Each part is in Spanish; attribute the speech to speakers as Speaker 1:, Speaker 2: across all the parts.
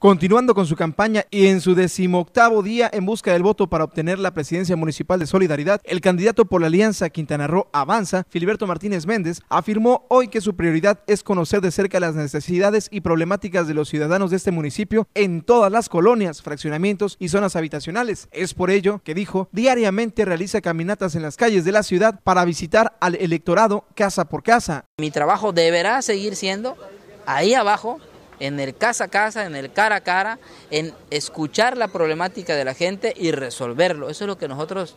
Speaker 1: Continuando con su campaña y en su decimoctavo día en busca del voto para obtener la presidencia municipal de Solidaridad, el candidato por la Alianza Quintana Roo Avanza, Filiberto Martínez Méndez, afirmó hoy que su prioridad es conocer de cerca las necesidades y problemáticas de los ciudadanos de este municipio en todas las colonias, fraccionamientos y zonas habitacionales. Es por ello que dijo, diariamente realiza caminatas en las calles de la ciudad para visitar al electorado casa por casa.
Speaker 2: Mi trabajo deberá seguir siendo ahí abajo en el casa a casa, en el cara a cara, en escuchar la problemática de la gente y resolverlo. Eso es lo que nosotros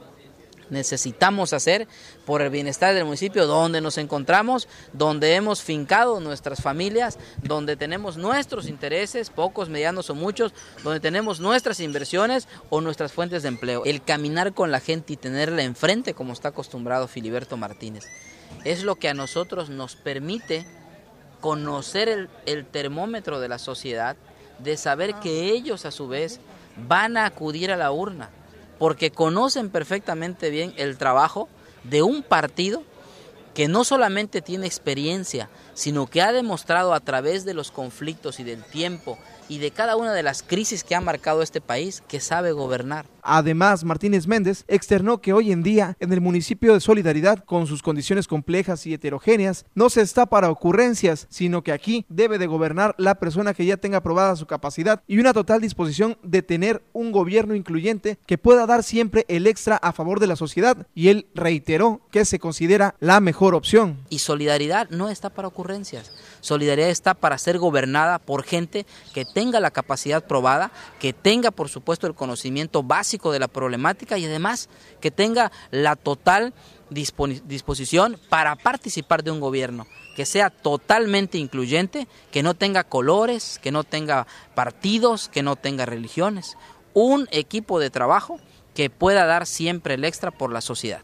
Speaker 2: necesitamos hacer por el bienestar del municipio, donde nos encontramos, donde hemos fincado nuestras familias, donde tenemos nuestros intereses, pocos, medianos o muchos, donde tenemos nuestras inversiones o nuestras fuentes de empleo. El caminar con la gente y tenerla enfrente, como está acostumbrado Filiberto Martínez, es lo que a nosotros nos permite conocer el, termómetro de la sociedad, de saber ah. que ellos a su vez van a acudir a la urna, porque conocen perfectamente bien el trabajo de un partido que no solamente tiene experiencia, sino que ha demostrado a través de los conflictos y del tiempo y de cada una de las crisis que ha marcado este país que sabe gobernar.
Speaker 1: Además, Martínez Méndez externó que hoy en día en el municipio de Solidaridad, con sus condiciones complejas y heterogéneas, no se está para ocurrencias, sino que aquí debe de gobernar la persona que ya tenga aprobada su capacidad y una total disposición de tener un gobierno incluyente que pueda dar siempre el extra a favor de la sociedad. Y él reiteró que se considera la mejor
Speaker 2: y solidaridad no está para ocurrencias, solidaridad está para ser gobernada por gente que tenga la capacidad probada, que tenga por supuesto el conocimiento básico de la problemática y además que tenga la total disposición para participar de un gobierno que sea totalmente incluyente, que no tenga colores, que no tenga partidos, que no tenga religiones, un equipo de trabajo que pueda dar siempre el extra por la sociedad.